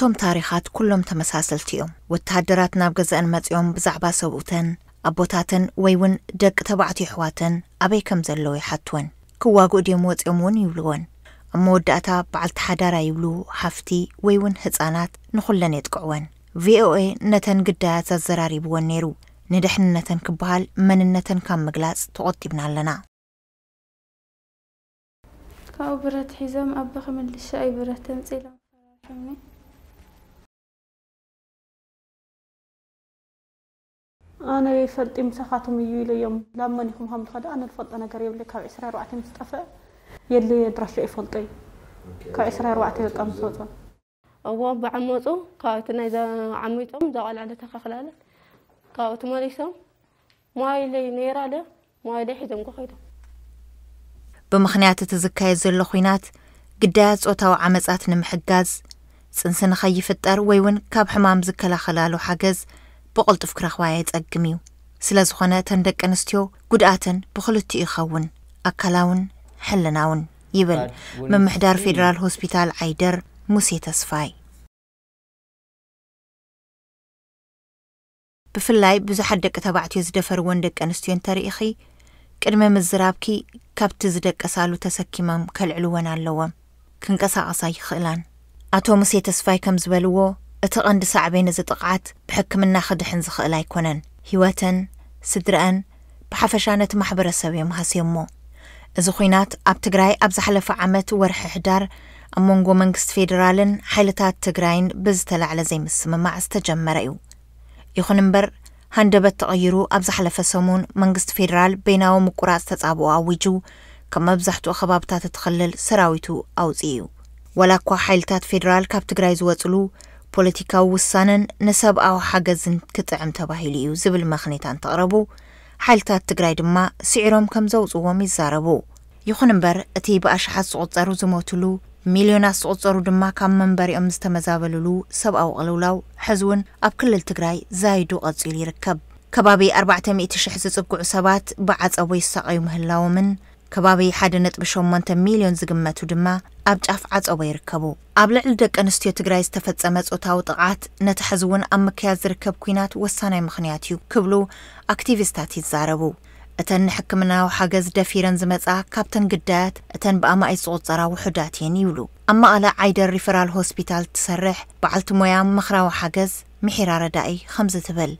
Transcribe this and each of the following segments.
እቶም ታሪኻት ኩሎም ተመሳሰልቲ እዮም ወተሃደራት ናብ ገዛአን መጺኦም ብዛዕባ ሰብኡተን ኣቦታተን ወይ እውን ደቂ ተባዕትዮ ኣሕዋትን ኣበይ ከም ዘለዉ ይሓትወን ክዋግኡ ድዮም ወፂኦም እውን ይብልዎን ኣብ መወዳእታ በዓልቲ ሓዳራ ይብሉ ሓፍቲ ወይ እውን ህፃናት ንኹለን የጥቅዕወን ቪኦኤ ነተን ግዳያት ዘዘራሪብዎን ነይሩ ንድሕንነተን ክበሃል መንነተን ካብ ምግላፅ ተቆጢብና ኣለና ካብኡ ብረት ሒዞም ኣቦ ክምልሻ ኣይ ብረት ተምፂኢሎም ሰራርሖምኒ أنا يفلت مسخاتهم يجي لي يوم لما نيكم هم خدا أنا الفلت أنا قريب لك هاي إسرائيل وقت مستفع يلي يدرس شيء فلتي كإسرائيل وقت يقام صوته أو بعموته كاتنا إذا عميتهم زعل على تخلال كات ما ليسهم ما يلي نيرة له ما يلي حزم قهيده بمخنيات تزكاي زلو خينات قداز وتو عمزات نمحقاز سنسن خيف الدار ويون كاب حمام زكلا خلالو حقز ብቕልጡፍ ክረኽባያ ይጸግም እዩ ስለ ዝኾነ እተን ደቂ ኣንስትዮ ጉድኣተን ብኽልቲኡ ይኸውን ኣካላውን ሕልናውን ይብል ምምሕዳር ፌደራል ሆስፒታል ዓይደር ሙሴ ተስፋይ ብፍላይ ብዙሓት ደቂ ተባዕትዮ ዝደፈርዎን ደቂ ኣንስትዮ እንተርኢኺ ቅድሚ ምዝራብኪ ካብቲ ዝደቀሳሉ ተሰኪሞም ከልዕልወን ኣለዎም ክንቀሳቐሳ ይኽእላን ኣቶ ሙሴ ተስፋይ ከም ዝበልዎ እቲ ቐንዲ ሳዕበይ ነዚ ጥቕዓት ብሕክምና ክድሕን ዝኽእል ኣይኮነን ሂወተን ስድረአን ብሓፈሻ ነቲ ማሕበረሰብ እዮም ሃስዮሞ እዚ ኩናት ኣብ ትግራይ ኣብ ዝሓለፈ ዓመት ወርሒ ሕዳር ኣብ መንጎ መንግስቲ ፌደራልን ሓይልታት ትግራይን ብዝተላዕለ ዘይምስምማዕ ዝተጀመረ እዩ ይኹን እምበር ሃንደበት ተቐይሩ ኣብ ዝሓለፈ ሰሙን መንግስቲ ፌደራል ቤናዊ ምቁራፅ ተጻብኦ ኣዊጁ ከም መብዛሕትኡ ከባብታት እትኽልል ሰራዊቱ ኣውፅ እዩ ወላ እኳ ሓይልታት ፌደራል ካብ ትግራይ ዝወፅሉ ፖለቲካዊ ውሳነን ንሰብኣዊ ሓገዝን ክጥዕም ተባሂሉ እዩ ዝብል መኽኒታ እንተቕረቡ ሓይልታት ትግራይ ድማ ስዒሮም ከም ዘውፅዎም ይዛረቡ ይኹን እምበር እቲ ብኣሽሓት ዝቝፀሩ ዝሞትሉ ሚልዮናት ዝቝፀሩ ድማ ካብ መንበሪኦም ዝተመዛበልሉ ሰብኣዊ ቅልውላው ሕዚ እውን ኣብ ክልል ትግራይ ዛይዱ ቐጺሉ ይርከብ ከባቢ 400,000 ዝፅጉዑ ሰባት ብዓፀቦ ይሳቀዩ ምህላዎምን ከባቢ 1.8 ሚልዮን ዝግመቱ ድማ ኣብ ጫፍ ዓፀቦ ይርከቡ ኣብ ልዕሊ ደቂ ኣንስትዮ ትግራይ ዝተፈፀመ ፆታዊ ጥቓት ነቲ ሕዚ እውን ኣብ ምክያድ ዝርከብ ኩናት ወሳናይ ምኽንያት እዩ ክብሉ ኣክቲቪስታት ይዛረቡ እተን ንሕክምናዊ ሓገዝ ደፊረን ዝመፃ ካብተን ግዳያት እተን ብኣማይ ዝቁፀራ ውሑዳት እየን ይብሉ ኣብ መቐለ ዓይደር ሪፈራል ሆስፒታል ትሰርሕ በዓልቲ ሞያ ምኽራዊ ሓገዝ ምሒራ ረዳኢ ከምዚ ትብል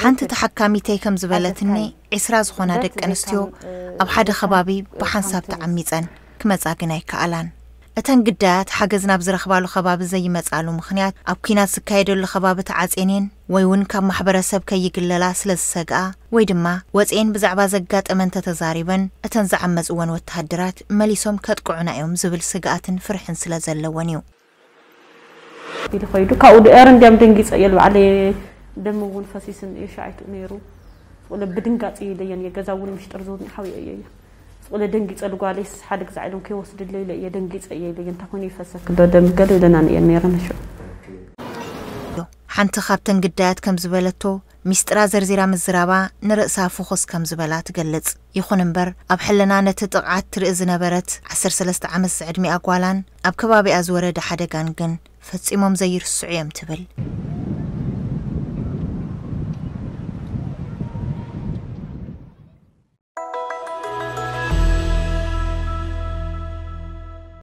ሓንቲ ተሓካሚተይ ከም ዝበለትኒ ዒስራ ዝኾና ደቂ ኣንስትዮ ኣብ ሓደ ከባቢ ብሓንሳብ ተዓሚፀን ክመፃ ግን ኣይከኣላን እተን ግዳያት ሓገዝ ናብ ዝረኽባሉ ከባቢ ዘይመፃሉ ምክንያት ኣብ ኩናት ዝካየደሉ ከባቢ ተዓፄንን ወይ እውን ካብ ማሕበረሰብ ከይግለላ ስለ ዝሰግኣ ወይ ድማ ወፅአን ብዛዕባ ዘጋጠመን ተተዛሪበን እተን ዝዓመፅወን ወተሃድራት መሊሶም ከጥቅዑና እዮም ዝብል ስግኣትን ፍርሕን ስለ ዘለዎን እዩ ኢሉ ኮይዱ ካብኡ ድአር እንዲያም ደንጊፀ እየ ደሞ እውን ፈሲስን የሻዓይቱ ነይሩ ስቁለ ብድንጋፂ ለየን እየ ገዛ እውን ምሽጥር ዝውን ሓዊ እየ እየ ስቁለ ደንጊፀ ልጓለይስ ሓደ ግዜ ኢሎም ከይወስድለ ኢለ እየ ደንጊፀ እየ ኢለ እየ እንታ ኮይኑ ይፈሰክ ዶ ደም ገለ ኢለና ንእየ ነረ ሸ ሓንቲ ካብተን ግዳያት ከም ዝበለቶ ሚስጥራ ዘርዚራ ምዝራባ ንርእሳ ፍኹስ ከም ዝበላ ትገልጽ ይኹን እምበር ኣብ ሕለና ነቲ ጥቕዓት ትርኢ ዝነበረት 13 ዓመት ዝዕድሚ ኣጓላን ኣብ ከባቢኣ ዝወረደ ሓደጋን ግን ፈጺሞም ዘይርስዑ እዮም ትብል